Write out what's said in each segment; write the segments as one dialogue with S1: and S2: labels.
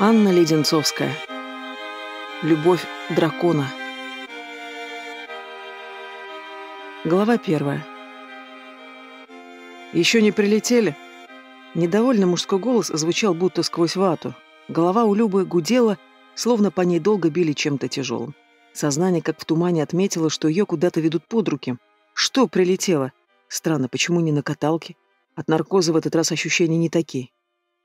S1: Анна Леденцовская. Любовь дракона. Глава первая. «Еще не прилетели?» Недовольный мужской голос звучал будто сквозь вату. Голова у Любы гудела, словно по ней долго били чем-то тяжелым. Сознание, как в тумане, отметило, что ее куда-то ведут под руки. Что прилетело? Странно, почему не на каталке? От наркоза в этот раз ощущения не такие.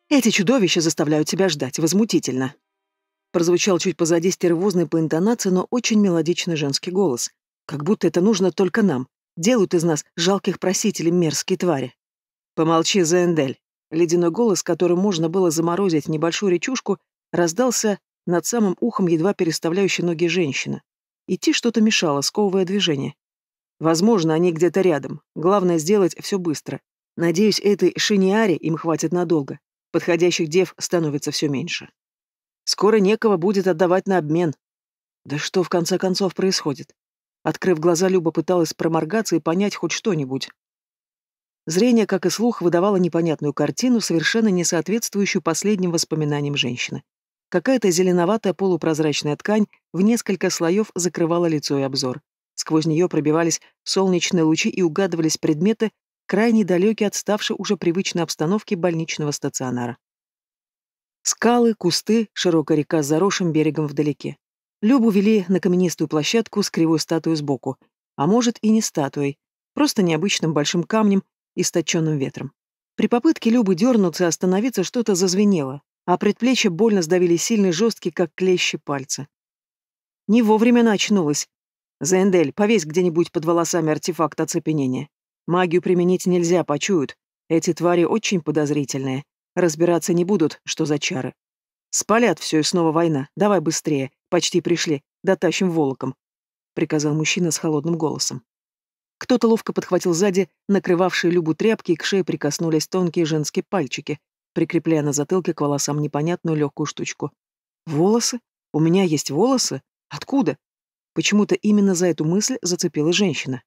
S1: Эти чудовища заставляют тебя ждать, возмутительно. Прозвучал чуть позади стервозный по интонации, но очень мелодичный женский голос. Как будто это нужно только нам. Делают из нас жалких просителей мерзкие твари. Помолчи, Зендель. Ледяной голос, которым можно было заморозить небольшую речушку, раздался над самым ухом едва переставляющей ноги женщина. Идти что-то мешало, сковывая движение. Возможно, они где-то рядом. Главное сделать все быстро. Надеюсь, этой шиниаре им хватит надолго. Подходящих дев становится все меньше. Скоро некого будет отдавать на обмен. Да что в конце концов происходит? Открыв глаза, Люба пыталась проморгаться и понять хоть что-нибудь. Зрение, как и слух, выдавало непонятную картину, совершенно не соответствующую последним воспоминаниям женщины. Какая-то зеленоватая полупрозрачная ткань в несколько слоев закрывала лицо и обзор. Сквозь нее пробивались солнечные лучи и угадывались предметы, крайне далекий от ставшей уже привычной обстановки больничного стационара. Скалы, кусты, широкая река с заросшим берегом вдалеке. Любу вели на каменистую площадку с кривой статуей сбоку, а может и не статуей, просто необычным большим камнем, источенным ветром. При попытке Любы дернуться и остановиться что-то зазвенело, а предплечья больно сдавили сильные жесткие, как клещи, пальцы. Не вовремя она очнулась. «Зендель, повесь где-нибудь под волосами артефакт оцепенения. Магию применить нельзя, почуют. Эти твари очень подозрительные. Разбираться не будут, что за чары. Спалят все, и снова война. Давай быстрее. Почти пришли. Дотащим волоком. Приказал мужчина с холодным голосом. Кто-то ловко подхватил сзади, накрывавшие Любу тряпки, и к шее прикоснулись тонкие женские пальчики, прикрепляя на затылке к волосам непонятную легкую штучку. «Волосы? У меня есть волосы? Откуда?» Почему-то именно за эту мысль зацепила женщина.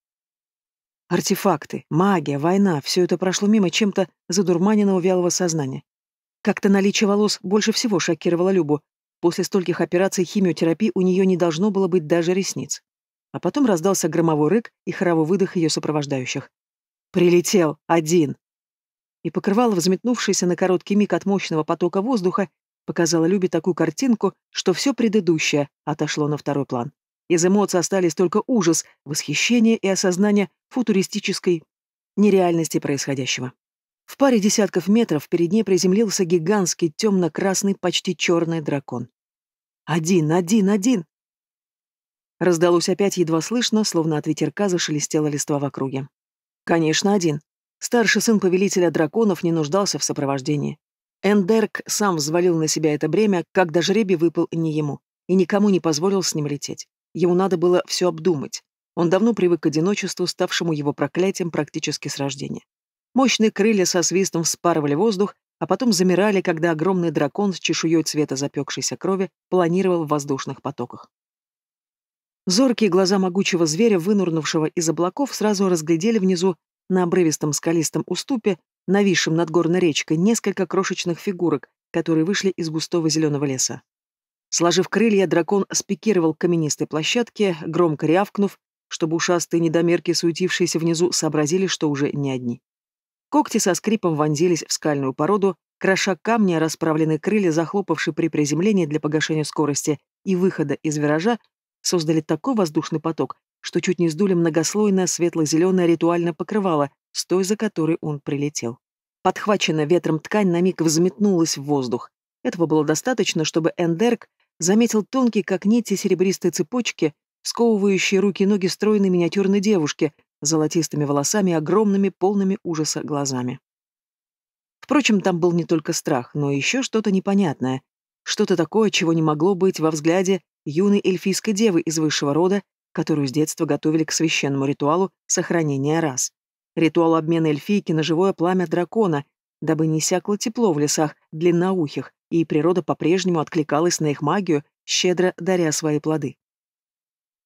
S1: Артефакты, магия, война — все это прошло мимо чем-то задурманенного вялого сознания. Как-то наличие волос больше всего шокировало Любу. После стольких операций химиотерапии у нее не должно было быть даже ресниц. А потом раздался громовой рык и хоровой выдох ее сопровождающих. «Прилетел! Один!» И покрывало, взметнувшееся на короткий миг от мощного потока воздуха, показало Любе такую картинку, что все предыдущее отошло на второй план. Из эмоций остались только ужас, восхищение и осознание футуристической нереальности происходящего. В паре десятков метров перед ней приземлился гигантский темно-красный, почти черный дракон. «Один, один, один!» Раздалось опять едва слышно, словно от ветерка зашелестела листва в округе. «Конечно, один!» Старший сын повелителя драконов не нуждался в сопровождении. Эндерк сам взвалил на себя это бремя, когда жребий выпал не ему, и никому не позволил с ним лететь. Ему надо было все обдумать. Он давно привык к одиночеству, ставшему его проклятием практически с рождения. Мощные крылья со свистом вспарывали воздух, а потом замирали, когда огромный дракон с чешуей цвета запекшейся крови планировал в воздушных потоках. Зоркие глаза могучего зверя, вынурнувшего из облаков, сразу разглядели внизу, на обрывистом скалистом уступе, нависшем над горной речкой, несколько крошечных фигурок, которые вышли из густого зеленого леса. Сложив крылья, дракон спикировал к каменистой площадке, громко рявкнув, чтобы ушастые недомерки, суетившиеся внизу, сообразили, что уже не одни. Когти со скрипом вонзились в скальную породу, кроша камня, расправленные крылья, захлопавшие при приземлении для погашения скорости и выхода из виража, создали такой воздушный поток, что чуть не сдули многослойное светло-зеленое ритуальное покрывало с той, за которой он прилетел. Подхваченная ветром ткань на миг взметнулась в воздух. Этого было достаточно, чтобы Эндерк заметил тонкие, как нити, серебристые цепочки, сковывающие руки и ноги стройной миниатюрной девушки с золотистыми волосами и огромными, полными ужаса глазами. Впрочем, там был не только страх, но еще что-то непонятное, что-то такое, чего не могло быть во взгляде юной эльфийской девы из высшего рода, которую с детства готовили к священному ритуалу сохранения рас. Ритуалу обмена эльфийки на живое пламя дракона, дабы не иссякло тепло в лесах длинноухих, и природа по-прежнему откликалась на их магию, щедро даря свои плоды.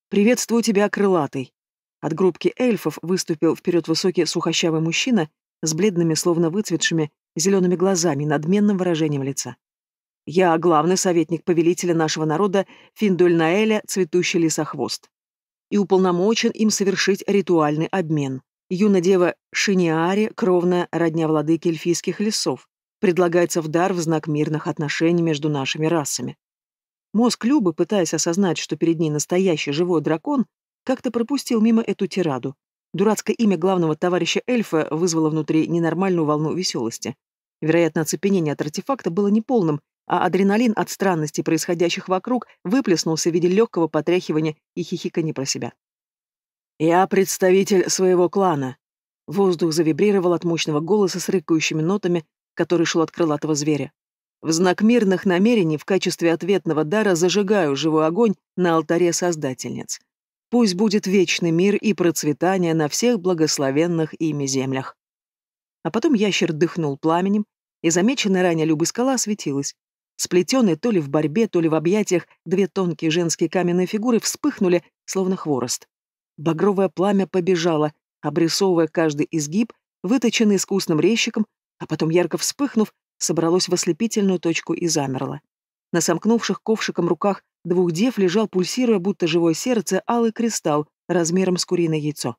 S1: «Приветствую тебя, крылатый!» От группки эльфов выступил вперед высокий сухощавый мужчина с бледными, словно выцветшими, зелеными глазами, надменным выражением лица. «Я главный советник повелителя нашего народа Финдольнаэля, цветущий лесохвост, и уполномочен им совершить ритуальный обмен. Юна дева Шиниари, кровная родня владыки эльфийских лесов, предлагается в дар в знак мирных отношений между нашими расами. Мозг Любы, пытаясь осознать, что перед ней настоящий живой дракон, как-то пропустил мимо эту тираду. Дурацкое имя главного товарища эльфа вызвало внутри ненормальную волну веселости. Вероятно, оцепенение от артефакта было неполным, а адреналин от странностей, происходящих вокруг, выплеснулся в виде легкого потряхивания и хихикания про себя. «Я представитель своего клана». Воздух завибрировал от мощного голоса с рыкающими нотами, который шел от крылатого зверя. «В знак мирных намерений в качестве ответного дара зажигаю живой огонь на алтаре создательниц. Пусть будет вечный мир и процветание на всех благословенных ими землях». А потом ящер дыхнул пламенем, и замеченная ранее Любы скала осветилась. Сплетенные то ли в борьбе, то ли в объятиях, две тонкие женские каменные фигуры вспыхнули, словно хворост. Багровое пламя побежало, обрисовывая каждый изгиб, выточенный искусным резчиком, а потом, ярко вспыхнув, собралось в ослепительную точку и замерло. На сомкнувших ковшиком руках двух дев лежал, пульсируя, будто живое сердце, алый кристалл размером с куриное яйцо.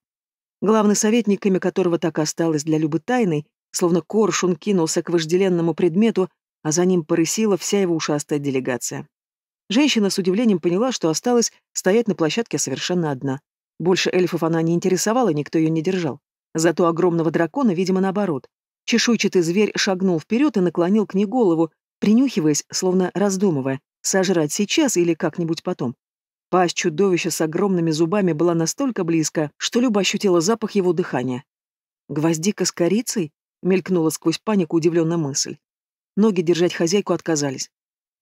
S1: Главный советник, имя которого так осталось для Любы тайной, словно коршун кинулся к вожделенному предмету, а за ним порысила вся его ушастая делегация. Женщина с удивлением поняла, что осталась стоять на площадке совершенно одна. Больше эльфов она не интересовала, никто ее не держал. Зато огромного дракона, видимо, наоборот. Чешуйчатый зверь шагнул вперед и наклонил к ней голову, принюхиваясь, словно раздумывая, сожрать сейчас или как-нибудь потом. Пасть чудовища с огромными зубами была настолько близко, что Люба ощутила запах его дыхания. «Гвоздика с корицей?» — мелькнула сквозь панику удивленная мысль. Ноги держать хозяйку отказались.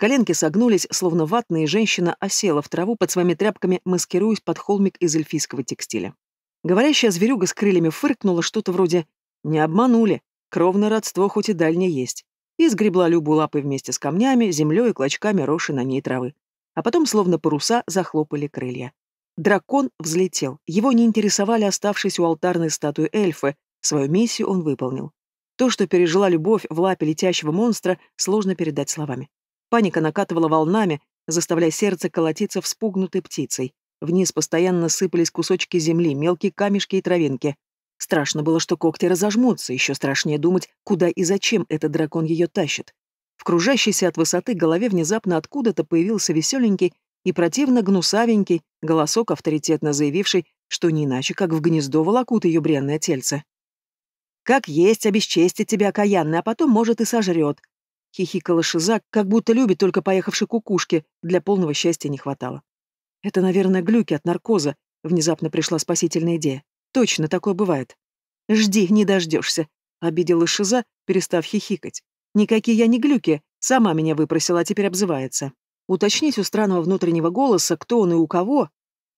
S1: Коленки согнулись, словно ватные, женщина осела в траву под своими тряпками, маскируясь под холмик из эльфийского текстиля. Говорящая зверюга с крыльями фыркнула что-то вроде «Не обманули, кровное родство хоть и дальнее есть», и сгребла Любу лапой вместе с камнями, землей и клочками роши на ней травы. А потом, словно паруса, захлопали крылья. Дракон взлетел. Его не интересовали оставшиеся у алтарной статуи эльфы. Свою миссию он выполнил. То, что пережила любовь в лапе летящего монстра, сложно передать словами. Паника накатывала волнами, заставляя сердце колотиться вспугнутой птицей. Вниз постоянно сыпались кусочки земли, мелкие камешки и травинки. Страшно было, что когти разожмутся, еще страшнее думать, куда и зачем этот дракон ее тащит. В кружащейся от высоты голове внезапно откуда-то появился веселенький и противно гнусавенький голосок, авторитетно заявивший, что не иначе, как в гнездо волокут ее бренное тельце. «Как есть, обесчестит тебя окаянный, а потом, может, и сожрет. Хихикала Шизак, как будто любит только поехавшей кукушки, для полного счастья не хватало. Это, наверное, глюки от наркоза, внезапно пришла спасительная идея. Точно, такое бывает. Жди, не дождешься, обидела Шиза, перестав хихикать. Никакие я не глюки, сама меня выпросила, а теперь обзывается. Уточнить у странного внутреннего голоса, кто он и у кого,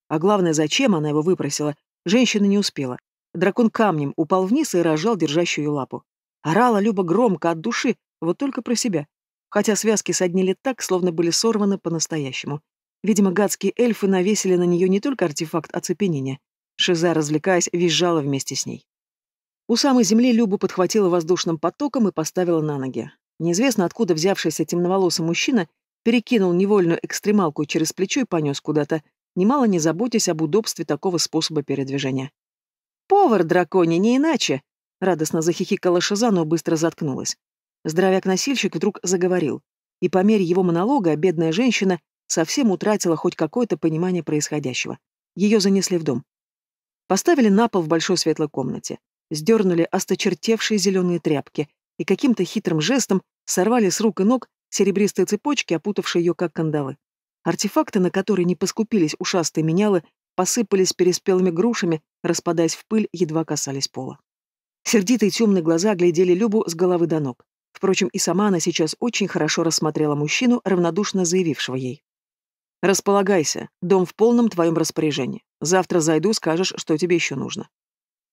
S1: а главное, зачем она его выпросила, женщина не успела. Дракон камнем упал вниз и разжал держащую ее лапу. Орала Люба громко от души, вот только про себя. Хотя связки соднили так, словно были сорваны по-настоящему. Видимо, гадские эльфы навесили на нее не только артефакт оцепенения. Шиза, развлекаясь, визжала вместе с ней. У самой земли Любу подхватила воздушным потоком и поставила на ноги. Неизвестно, откуда взявшийся темноволосый мужчина перекинул невольную экстремалку через плечо и понес куда-то, немало не заботясь об удобстве такого способа передвижения. «Повар драконе, не иначе!» — радостно захихикала Шиза, но быстро заткнулась. Здоровяк-носильщик вдруг заговорил. И по мере его монолога бедная женщина совсем утратила хоть какое-то понимание происходящего. Ее занесли в дом. Поставили на пол в большой светлой комнате. Сдернули осточертевшие зеленые тряпки и каким-то хитрым жестом сорвали с рук и ног серебристые цепочки, опутавшие ее как кандалы. Артефакты, на которые не поскупились ушастые менялы, посыпались переспелыми грушами, распадаясь в пыль, едва касались пола. Сердитые темные глаза глядели Любу с головы до ног. Впрочем, и сама она сейчас очень хорошо рассмотрела мужчину, равнодушно заявившего ей. «Располагайся. Дом в полном твоем распоряжении. Завтра зайду, скажешь, что тебе еще нужно».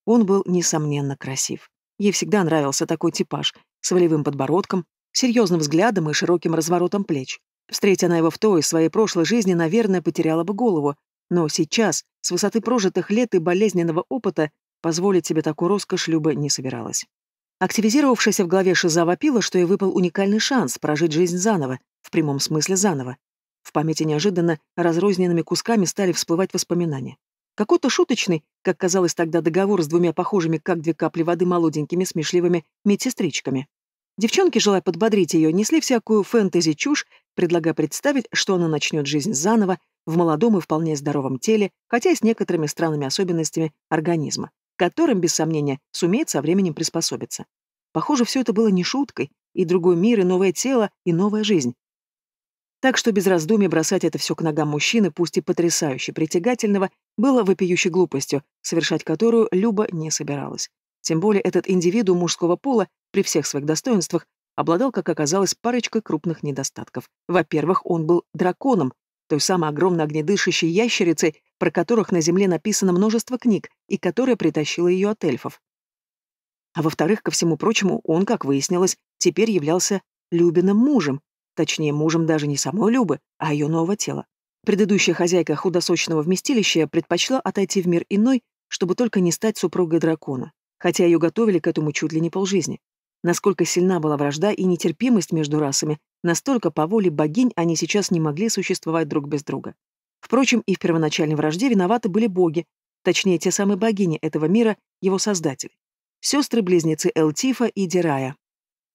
S1: Он был, несомненно, красив. Ей всегда нравился такой типаж, с волевым подбородком, серьезным взглядом и широким разворотом плеч. Встретя она его в той своей прошлой жизни, наверное, потеряла бы голову, но сейчас, с высоты прожитых лет и болезненного опыта, позволить себе такую роскошь Люба не собиралась. Активизировавшаяся в голове Шиза вопила, что ей выпал уникальный шанс прожить жизнь заново, в прямом смысле заново. В памяти неожиданно разрозненными кусками стали всплывать воспоминания. Какой-то шуточный, как казалось тогда, договор с двумя похожими как две капли воды молоденькими смешливыми медсестричками. Девчонки, желая подбодрить ее, несли всякую фэнтези-чушь, предлагая представить, что она начнет жизнь заново, в молодом и вполне здоровом теле, хотя и с некоторыми странными особенностями организма которым, без сомнения, сумеет со временем приспособиться. Похоже, все это было не шуткой, и другой мир, и новое тело, и новая жизнь. Так что без раздумий бросать это все к ногам мужчины, пусть и потрясающе притягательного, было вопиющей глупостью, совершать которую Люба не собиралась. Тем более этот индивидуум мужского пола, при всех своих достоинствах, обладал, как оказалось, парочкой крупных недостатков. Во-первых, он был драконом, той самой огромной огнедышащей ящерицей, про которых на Земле написано множество книг и которая притащила ее от эльфов. А во-вторых, ко всему прочему, он, как выяснилось, теперь являлся Любиным мужем, точнее, мужем даже не самой Любы, а ее нового тела. Предыдущая хозяйка худосочного вместилища предпочла отойти в мир иной, чтобы только не стать супругой дракона, хотя ее готовили к этому чуть ли не полжизни. Насколько сильна была вражда и нетерпимость между расами, настолько по воле богинь они сейчас не могли существовать друг без друга. Впрочем, и в первоначальной вражде виноваты были боги, точнее, те самые богини этого мира, его создатели. Сестры-близнецы Элтифа и Дирая.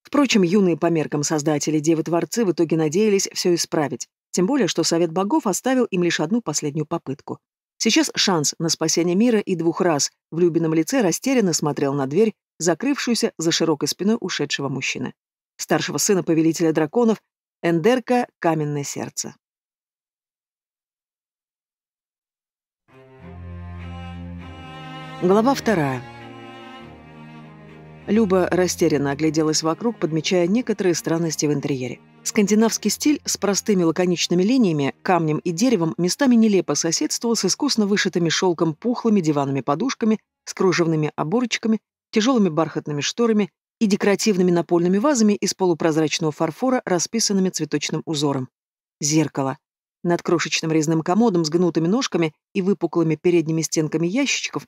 S1: Впрочем, юные по меркам создатели Девы-творцы в итоге надеялись все исправить, тем более, что Совет богов оставил им лишь одну последнюю попытку. Сейчас шанс на спасение мира и двух раз в любином лице растерянно смотрел на дверь, закрывшуюся за широкой спиной ушедшего мужчины. Старшего сына повелителя драконов, Эндерка, каменное сердце. Глава вторая. Люба растерянно огляделась вокруг, подмечая некоторые странности в интерьере. Скандинавский стиль с простыми лаконичными линиями, камнем и деревом местами нелепо соседствовал с искусно вышитыми шелком пухлыми диванами-подушками, с кружевными оборочками, тяжелыми бархатными шторами и декоративными напольными вазами из полупрозрачного фарфора, расписанными цветочным узором. Зеркало. Над крошечным резным комодом с гнутыми ножками и выпуклыми передними стенками ящичков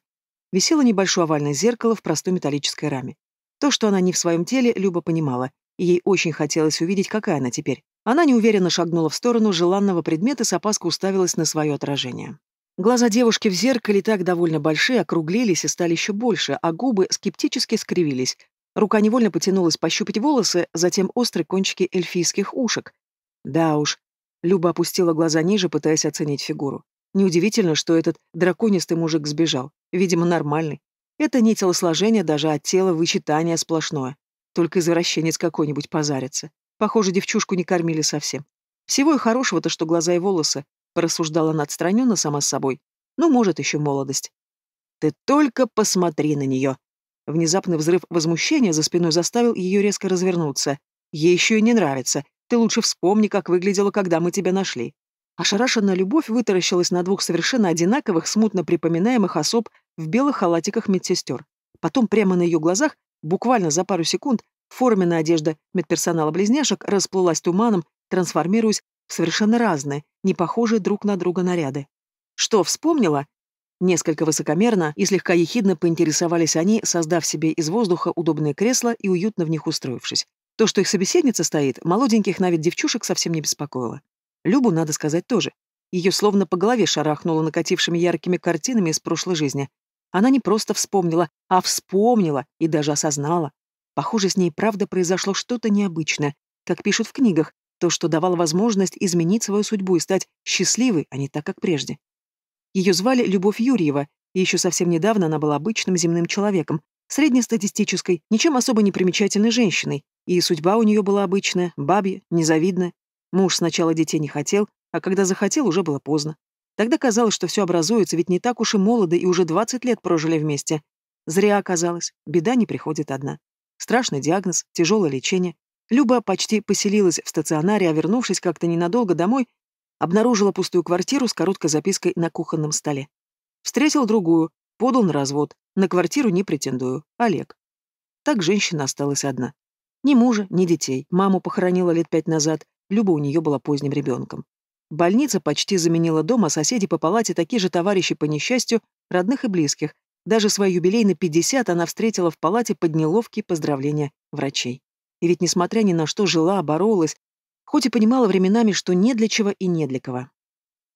S1: Висело небольшое овальное зеркало в простой металлической раме. То, что она не в своем теле, Люба понимала, и ей очень хотелось увидеть, какая она теперь. Она неуверенно шагнула в сторону желанного предмета с опаской уставилась на свое отражение. Глаза девушки в зеркале так довольно большие, округлились и стали еще больше, а губы скептически скривились. Рука невольно потянулась пощупать волосы, затем острые кончики эльфийских ушек. Да уж. Люба опустила глаза ниже, пытаясь оценить фигуру. Неудивительно, что этот драконистый мужик сбежал. Видимо, нормальный. Это не телосложение даже, а тело вычитание сплошное. Только извращенец какой-нибудь позарится. Похоже, девчушку не кормили совсем. Всего и хорошего-то, что глаза и волосы. Порассуждала она отстраненно сама с собой. Ну, может, еще молодость. Ты только посмотри на нее. Внезапный взрыв возмущения за спиной заставил ее резко развернуться. Ей еще и не нравится. Ты лучше вспомни, как выглядела, когда мы тебя нашли. Ошарашенная любовь вытаращилась на двух совершенно одинаковых, смутно припоминаемых особ в белых халатиках медсестер. Потом прямо на ее глазах, буквально за пару секунд, форменная одежда медперсонала близняшек расплылась туманом, трансформируясь в совершенно разные, не похожие друг на друга наряды. «Что, вспомнила?» Несколько высокомерно и слегка ехидно поинтересовались они, создав себе из воздуха удобные кресла и уютно в них устроившись. То, что их собеседница стоит, молоденьких на вид девчушек совсем не беспокоило. Любу, надо сказать, тоже. Ее словно по голове шарахнуло накатившими яркими картинами из прошлой жизни. Она не просто вспомнила, а вспомнила и даже осознала. Похоже, с ней правда произошло что-то необычное, как пишут в книгах, то, что давало возможность изменить свою судьбу и стать счастливой, а не так, как прежде. Ее звали Любовь Юрьева, и еще совсем недавно она была обычным земным человеком, среднестатистической, ничем особо не примечательной женщиной, и судьба у нее была обычная, бабья, незавидная, Муж сначала детей не хотел, а когда захотел, уже было поздно. Тогда казалось, что все образуется, ведь не так уж и молоды и уже 20 лет прожили вместе. Зря оказалось, беда не приходит одна. Страшный диагноз, тяжелое лечение. Люба почти поселилась в стационаре, а вернувшись как-то ненадолго домой, обнаружила пустую квартиру с короткой запиской на кухонном столе. Встретил другую, подал на развод, на квартиру не претендую, Олег. Так женщина осталась одна. Ни мужа, ни детей, маму похоронила лет пять назад, Люба у нее была поздним ребенком. Больница почти заменила дом, а соседи по палате такие же товарищи по несчастью, родных и близких. Даже свой юбилей на 50 она встретила в палате под неловкие поздравления врачей. И ведь, несмотря ни на что, жила, боролась, хоть и понимала временами, что не для чего и не для кого.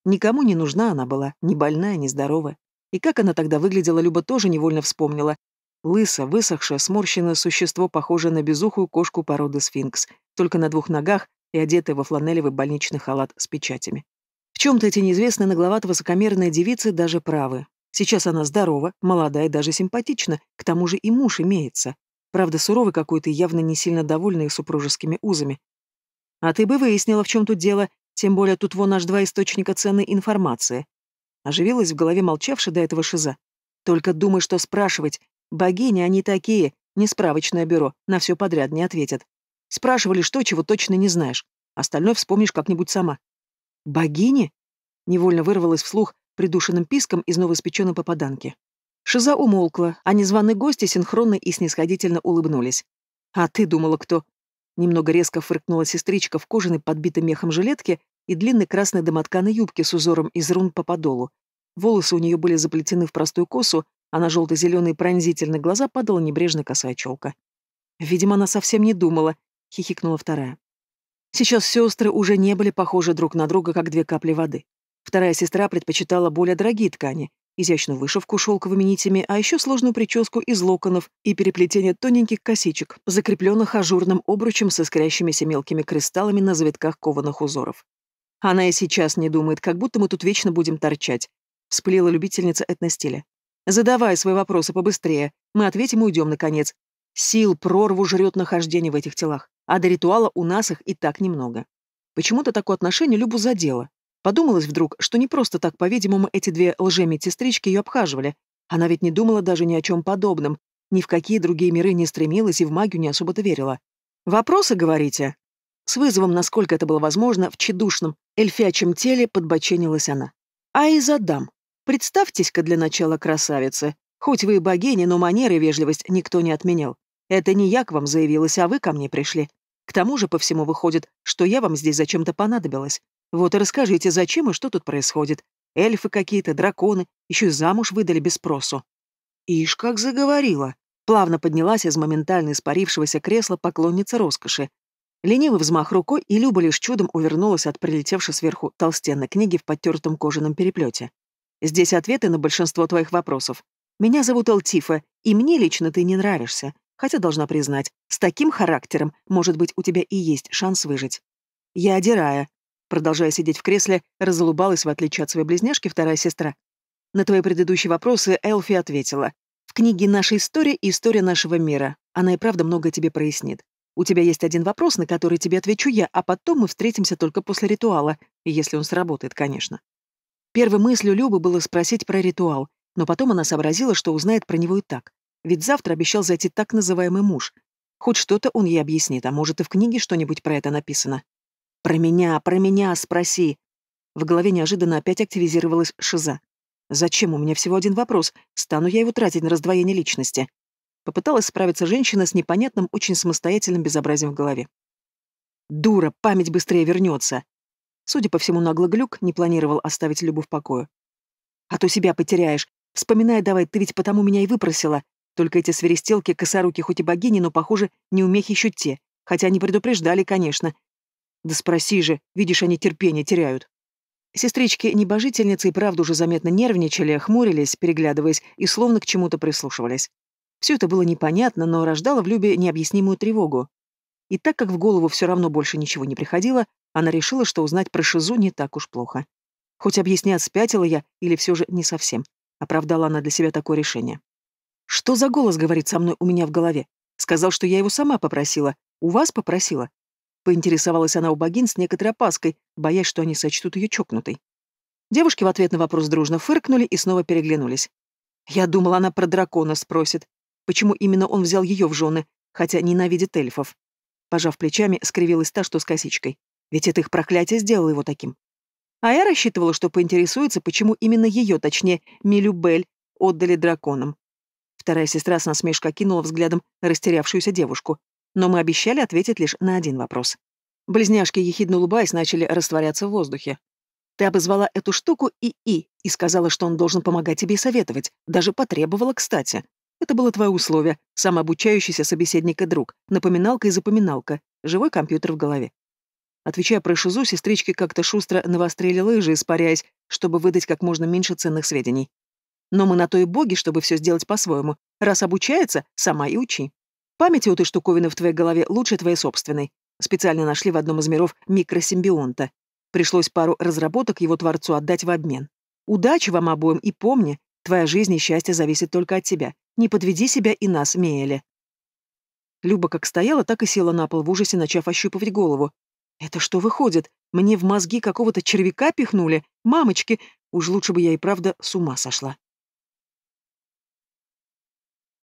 S1: Никому не нужна она была, ни больная, ни здоровая. И как она тогда выглядела, Люба тоже невольно вспомнила. Лысо, высохшее, сморщенное существо, похожее на безухую кошку породы сфинкс, только на двух ногах, и одетая во фланелевый больничный халат с печатями. В чем-то эти неизвестные нагловато-высокомерные девицы даже правы. Сейчас она здорова, молодая и даже симпатична, к тому же и муж имеется. Правда, суровый какой-то явно не сильно довольный супружескими узами. А ты бы выяснила, в чем тут дело, тем более тут вон аж два источника ценной информации. Оживилась в голове молчавшая до этого шиза. Только думай, что спрашивать. Богини они такие, не справочное бюро, на все подряд не ответят. Спрашивали, что чего точно не знаешь. Остальное вспомнишь как-нибудь сама. Богини? Невольно вырвалась вслух придушенным писком из новоиспеченной попаданки. Шиза умолкла, а незваные гости синхронно и снисходительно улыбнулись. «А ты думала, кто?» Немного резко фыркнула сестричка в кожаной подбитой мехом жилетке и длинной красной домотканой юбке с узором из рун по подолу. Волосы у нее были заплетены в простую косу, а на желто-зеленые пронзительные глаза падала небрежно косая челка. Видимо, она совсем не думала, — хихикнула вторая. Сейчас сестры уже не были похожи друг на друга, как две капли воды. Вторая сестра предпочитала более дорогие ткани, изящную вышивку шелковыми нитями, а еще сложную прическу из локонов и переплетение тоненьких косичек, закрепленных ажурным обручем с искрящимися мелкими кристаллами на завитках кованых узоров. Она и сейчас не думает, как будто мы тут вечно будем торчать, вспылила любительница этностиля. Задавай свои вопросы побыстрее, мы ответим и уйдем, наконец. Сил прорву жрет нахождение в этих телах а до ритуала у нас их и так немного. Почему-то такое отношение Любу задело. Подумалось вдруг, что не просто так, по-видимому, эти две лжемедсестрички ее обхаживали. Она ведь не думала даже ни о чем подобном, ни в какие другие миры не стремилась и в магию не особо-то верила. «Вопросы, говорите?» С вызовом, насколько это было возможно, в чедушном, эльфячем теле подбоченилась она. «А и задам. Представьтесь-ка для начала красавицы. Хоть вы и богини, но манеры и вежливость никто не отменял. Это не я к вам заявилась, а вы ко мне пришли. К тому же по всему выходит, что я вам здесь зачем-то понадобилась. Вот и расскажите, зачем и что тут происходит. Эльфы какие-то, драконы, еще и замуж выдали без спросу». Ишь, как заговорила. Плавно поднялась из моментально испарившегося кресла поклонница роскоши. Ленивый взмах рукой, и Люба лишь чудом увернулась от прилетевшей сверху толстенной книги в подтертом кожаном переплете. «Здесь ответы на большинство твоих вопросов. Меня зовут Алтифа, и мне лично ты не нравишься. Хотя, должна признать, с таким характером, может быть, у тебя и есть шанс выжить. Я одирая. Продолжая сидеть в кресле, разулыбалась, в отличие от своей близняшки, вторая сестра. На твои предыдущие вопросы Элфи ответила. В книге «Наша история и история нашего мира». Она и правда многое тебе прояснит. У тебя есть один вопрос, на который тебе отвечу я, а потом мы встретимся только после ритуала, если он сработает, конечно. Первой мыслью Любы было спросить про ритуал, но потом она сообразила, что узнает про него и так. Ведь завтра обещал зайти так называемый муж. Хоть что-то он ей объяснит, а может и в книге что-нибудь про это написано. «Про меня, про меня спроси!» В голове неожиданно опять активизировалась шиза. «Зачем? У меня всего один вопрос. Стану я его тратить на раздвоение личности?» Попыталась справиться женщина с непонятным, очень самостоятельным безобразием в голове. «Дура, память быстрее вернется!» Судя по всему, нагло глюк не планировал оставить Любу в покое. «А то себя потеряешь. Вспоминай давай, ты ведь потому меня и выпросила. Только эти свиристелки косоруки хоть и богини, но, похоже, не неумехи еще те. Хотя они предупреждали, конечно. Да спроси же, видишь, они терпение теряют. Сестрички-небожительницы и правда уже заметно нервничали, хмурились, переглядываясь и словно к чему-то прислушивались. Все это было непонятно, но рождало в Любе необъяснимую тревогу. И так как в голову все равно больше ничего не приходило, она решила, что узнать про Шизу не так уж плохо. Хоть объяснять, спятила я или все же не совсем. Оправдала она для себя такое решение. Что за голос говорит со мной у меня в голове? Сказал, что я его сама попросила. У вас попросила? Поинтересовалась она у богинь с некоторой опаской, боясь, что они сочтут ее чокнутой. Девушки в ответ на вопрос дружно фыркнули и снова переглянулись. Я думала, она про дракона спросит. Почему именно он взял ее в жены, хотя ненавидит эльфов? Пожав плечами, скривилась та, что с косичкой. Ведь это их проклятие сделало его таким. А я рассчитывала, что поинтересуется, почему именно ее, точнее, Милюбель, отдали драконам. Вторая сестра с насмешкой кинула взглядом растерявшуюся девушку. Но мы обещали ответить лишь на один вопрос. Близняшки, ехидно улыбаясь, начали растворяться в воздухе. Ты обозвала эту штуку и и и сказала, что он должен помогать тебе и советовать. Даже потребовала, кстати. Это было твое условие. Самообучающийся собеседник и друг. Напоминалка и запоминалка. Живой компьютер в голове. Отвечая про шизу, сестрички как-то шустро навострили лыжи, испаряясь, чтобы выдать как можно меньше ценных сведений. Но мы на то и боги, чтобы все сделать по-своему. Раз обучается, сама и учи. Память у этой штуковины в твоей голове лучше твоей собственной. Специально нашли в одном из миров микросимбионта. Пришлось пару разработок его творцу отдать в обмен. Удачи вам обоим и помни, твоя жизнь и счастье зависят только от тебя. Не подведи себя и нас, Меэля. Люба как стояла, так и села на пол в ужасе, начав ощупывать голову. «Это что выходит? Мне в мозги какого-то червяка пихнули? Мамочки! Уж лучше бы я и правда с ума сошла».